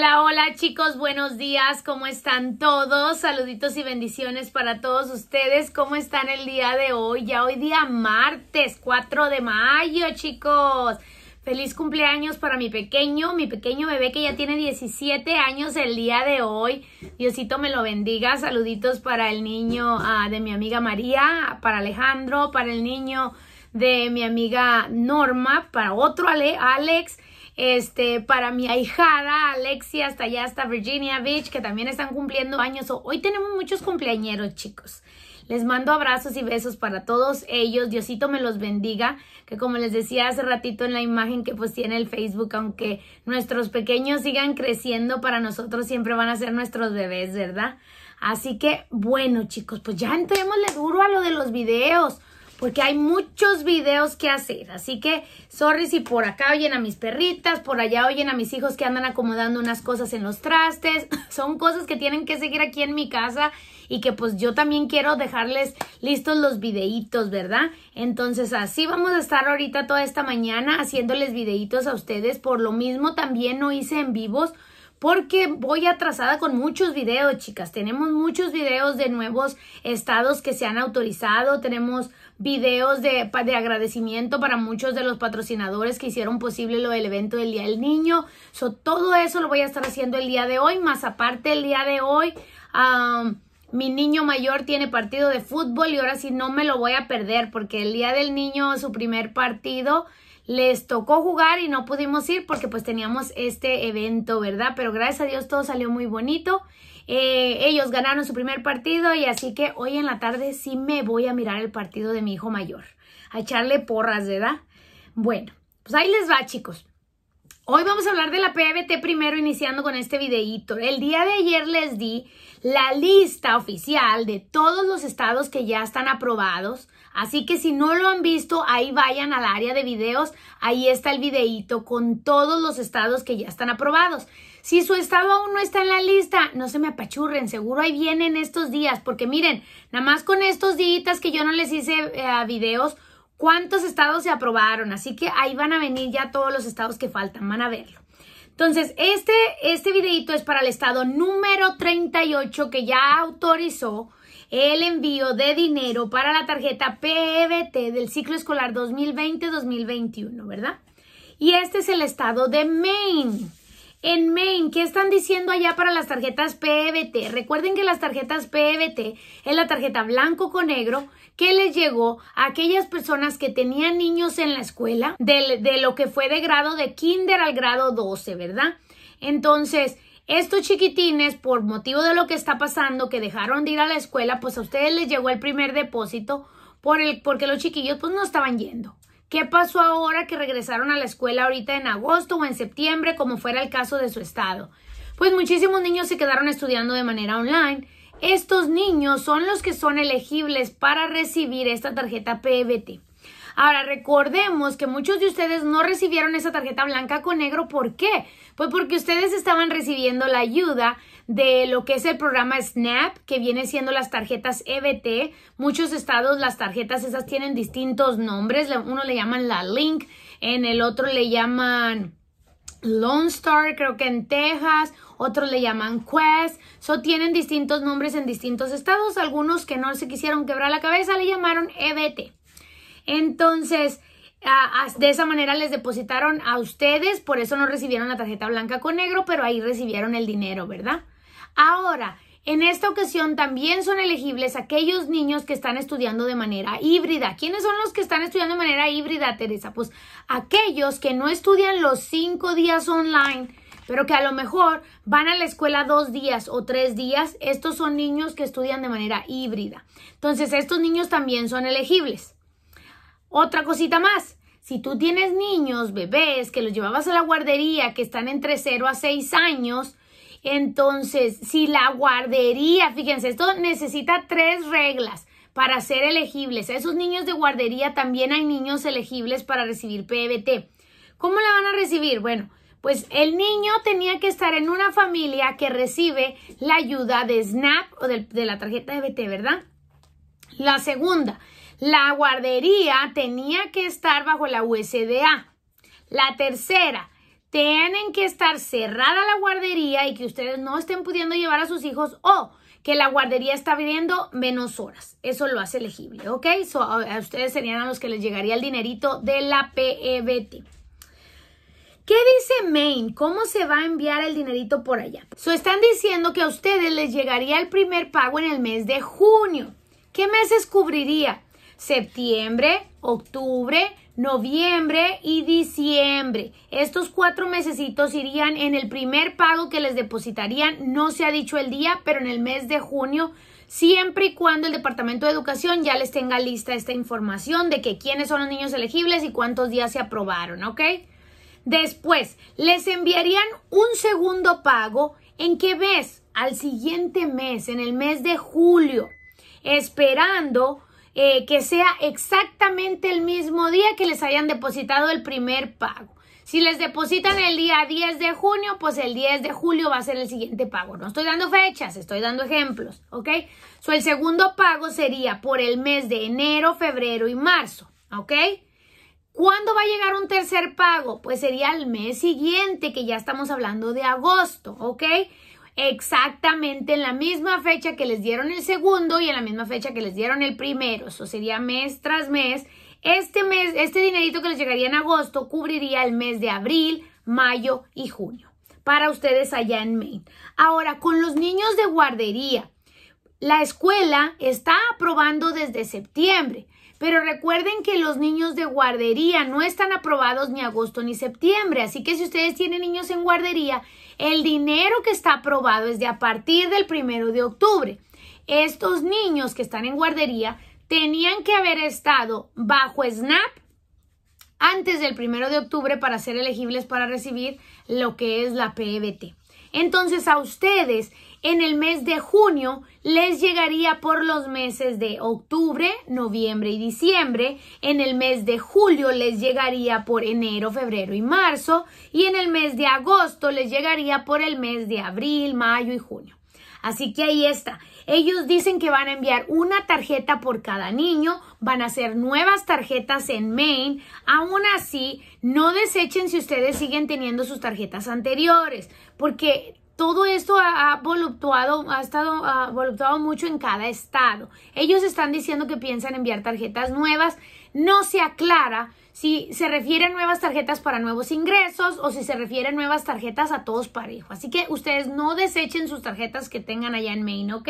Hola, hola chicos, buenos días, ¿cómo están todos? Saluditos y bendiciones para todos ustedes, ¿cómo están el día de hoy? Ya hoy día martes 4 de mayo chicos. Feliz cumpleaños para mi pequeño, mi pequeño bebé que ya tiene 17 años el día de hoy. Diosito me lo bendiga. Saluditos para el niño ah, de mi amiga María, para Alejandro, para el niño de mi amiga Norma, para otro Alex este, para mi ahijada, Alexia, hasta allá, hasta Virginia Beach, que también están cumpliendo años. Hoy tenemos muchos cumpleañeros, chicos. Les mando abrazos y besos para todos ellos. Diosito me los bendiga. Que como les decía hace ratito en la imagen que pues tiene el Facebook, aunque nuestros pequeños sigan creciendo, para nosotros siempre van a ser nuestros bebés, ¿verdad? Así que, bueno, chicos, pues ya entremos les duro a lo de los videos porque hay muchos videos que hacer. Así que, sorry si por acá oyen a mis perritas, por allá oyen a mis hijos que andan acomodando unas cosas en los trastes. Son cosas que tienen que seguir aquí en mi casa y que pues yo también quiero dejarles listos los videitos, ¿verdad? Entonces, así vamos a estar ahorita toda esta mañana haciéndoles videitos a ustedes. Por lo mismo, también no hice en vivos porque voy atrasada con muchos videos, chicas. Tenemos muchos videos de nuevos estados que se han autorizado, tenemos videos de, agradecimiento para muchos de los patrocinadores que hicieron posible lo del evento del Día del Niño. So, todo eso lo voy a estar haciendo el día de hoy, más aparte el día de hoy. mi niño mayor tiene partido de fútbol y ahora sí no me lo voy a perder porque el día del niño, su primer partido, les tocó jugar y no pudimos ir porque pues teníamos este evento, ¿verdad? Pero gracias a Dios todo salió muy bonito. Eh, ellos ganaron su primer partido y así que hoy en la tarde sí me voy a mirar el partido de mi hijo mayor, a echarle porras, ¿verdad? Bueno, pues ahí les va chicos. Hoy vamos a hablar de la PBT primero iniciando con este videíto. El día de ayer les di la lista oficial de todos los estados que ya están aprobados. Así que si no lo han visto, ahí vayan al área de videos. Ahí está el videíto con todos los estados que ya están aprobados. Si su estado aún no está en la lista, no se me apachurren, seguro ahí vienen estos días, porque miren, nada más con estos días que yo no les hice eh, videos, cuántos estados se aprobaron. Así que ahí van a venir ya todos los estados que faltan, van a verlo. Entonces, este, este videito es para el estado número 38 que ya autorizó el envío de dinero para la tarjeta PVT e del ciclo escolar 2020-2021, ¿verdad? Y este es el estado de Maine. En Maine, ¿qué están diciendo allá para las tarjetas PBT? E Recuerden que las tarjetas PBT e es la tarjeta blanco con negro que les llegó a aquellas personas que tenían niños en la escuela de, lo que fue de grado de kinder al grado 12, ¿verdad? Entonces, estos chiquitines, por motivo de lo que está pasando, que dejaron de ir a la escuela, pues a ustedes les llegó el primer depósito por el, porque los chiquillos pues no estaban yendo. ¿Qué pasó ahora que regresaron a la escuela ahorita en agosto o en septiembre, como fuera el caso de su estado? Pues muchísimos niños se quedaron estudiando de manera online. Estos niños son los que son elegibles para recibir esta tarjeta PBT. E Ahora, recordemos que muchos de ustedes no recibieron esa tarjeta blanca con negro. ¿Por qué? Pues porque ustedes estaban recibiendo la ayuda de lo que es el programa SNAP, que viene siendo las tarjetas EBT. Muchos estados, las tarjetas esas tienen distintos nombres. Uno le llaman la Link, en el otro le llaman Lone Star, creo que en Texas otros le llaman Quest. So tienen distintos nombres en distintos estados. Algunos que no se quisieron quebrar la cabeza le llamaron EBT. Entonces, de esa manera les depositaron a ustedes, por eso no recibieron la tarjeta blanca con negro, pero ahí recibieron el dinero, ¿verdad? Ahora, en esta ocasión también son elegibles aquellos niños que están estudiando de manera híbrida. ¿Quiénes son los que están estudiando de manera híbrida, Teresa? Pues aquellos que no estudian los cinco días online, pero que a lo mejor van a la escuela dos días o tres días. Estos son niños que estudian de manera híbrida. Entonces, estos niños también son elegibles. Otra cosita más. Si tú tienes niños, bebés, que los llevabas a la guardería, que están entre 0 a 6 años, entonces, si la guardería, fíjense, esto necesita tres reglas para ser elegibles. A esos niños de guardería también hay niños elegibles para recibir PBT. E ¿Cómo la van a recibir? Bueno, pues el niño tenía que estar en una familia que recibe la ayuda de SNAP o de, la tarjeta de BT, ¿verdad? La segunda, la guardería tenía que estar bajo la USDA. La tercera, tienen que estar cerrada la guardería y que ustedes no estén pudiendo llevar a sus hijos o que la guardería está viviendo menos horas. Eso lo hace elegible, ¿ok? So, a ustedes serían a los que les llegaría el dinerito de la PEBT. ¿Qué dice Maine? ¿Cómo se va a enviar el dinerito por allá? están diciendo que a ustedes les llegaría el primer pago en el mes de junio. ¿Qué meses cubriría? septiembre, octubre, noviembre y diciembre. Estos cuatro mesecitos irían en el primer pago que les depositarían, no se ha dicho el día, pero en el mes de junio, siempre y cuando el Departamento de Educación ya les tenga lista esta información de que quiénes son los niños elegibles y cuántos días se aprobaron, ¿ok? Después, les enviarían un segundo pago en qué mes? Al siguiente mes, en el mes de julio, esperando eh, que sea exactamente el mismo día que les hayan depositado el primer pago. Si les depositan el día 10 de junio, pues el 10 de julio va a ser el siguiente pago. No estoy dando fechas, estoy dando ejemplos, ¿ok? So, el segundo pago sería por el mes de enero, febrero y marzo, ¿ok? ¿Cuándo va a llegar un tercer pago? Pues sería el mes siguiente, que ya estamos hablando de agosto, ¿ok? exactamente en la misma fecha que les dieron el segundo y en la misma fecha que les dieron el primero. Eso sería mes tras mes. Este mes, este dinerito que les llegaría en agosto cubriría el mes de abril, mayo y junio para ustedes allá en Maine. Ahora, con los niños de guardería, la escuela está aprobando desde septiembre. Pero recuerden que los niños de guardería no están aprobados ni agosto ni septiembre, así que si ustedes tienen niños en guardería, el dinero que está aprobado es de a partir del primero de octubre. Estos niños que están en guardería tenían que haber estado bajo SNAP antes del primero de octubre para ser elegibles para recibir lo que es la PBT. E Entonces a ustedes en el mes de junio les llegaría por los meses de octubre, noviembre y diciembre, en el mes de julio les llegaría por enero, febrero y marzo, y en el mes de agosto les llegaría por el mes de abril, mayo y junio. Así que ahí está. Ellos dicen que van a enviar una tarjeta por cada niño, van a hacer nuevas tarjetas en Maine. Aún así, no desechen si ustedes siguen teniendo sus tarjetas anteriores, porque todo esto ha, voluptuado, ha estado ha voluptuado mucho en cada estado. Ellos están diciendo que piensan enviar tarjetas nuevas. No se aclara si se refiere a nuevas tarjetas para nuevos ingresos o si se refiere a nuevas tarjetas a todos parejo. Así que ustedes no desechen sus tarjetas que tengan allá en Maine, ¿ok?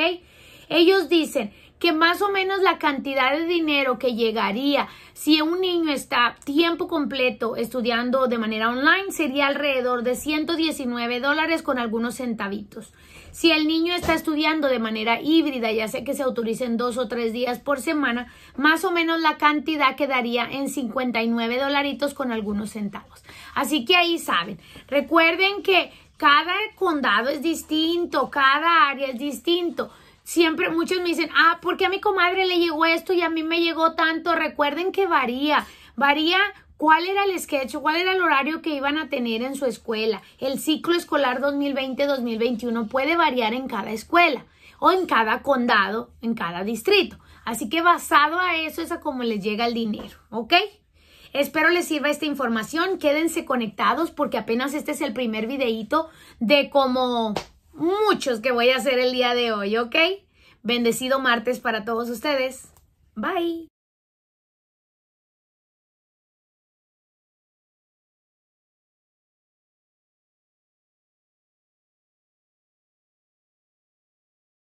Ellos dicen que más o menos la cantidad de dinero que llegaría si un niño está tiempo completo estudiando de manera online sería alrededor de 119 dólares con algunos centavitos. Si el niño está estudiando de manera híbrida, ya sea que se autoricen dos o tres días por semana, más o menos la cantidad quedaría en 59 dolaritos con algunos centavos. Así que ahí saben. Recuerden que cada condado es distinto, cada área es distinto siempre muchos me dicen, ah, ¿por qué a mi comadre le llegó esto y a mí me llegó tanto? Recuerden que varía, varía cuál era el sketch, cuál era el horario que iban a tener en su escuela. El ciclo escolar 2020-2021 puede variar en cada escuela o en cada condado, en cada distrito. Así que basado a eso es a cómo les llega el dinero, ¿ok? Espero les sirva esta información. Quédense conectados porque apenas este es el primer videíto de cómo muchos que voy a hacer el día de hoy, ¿ok? Bendecido martes para todos ustedes. Bye.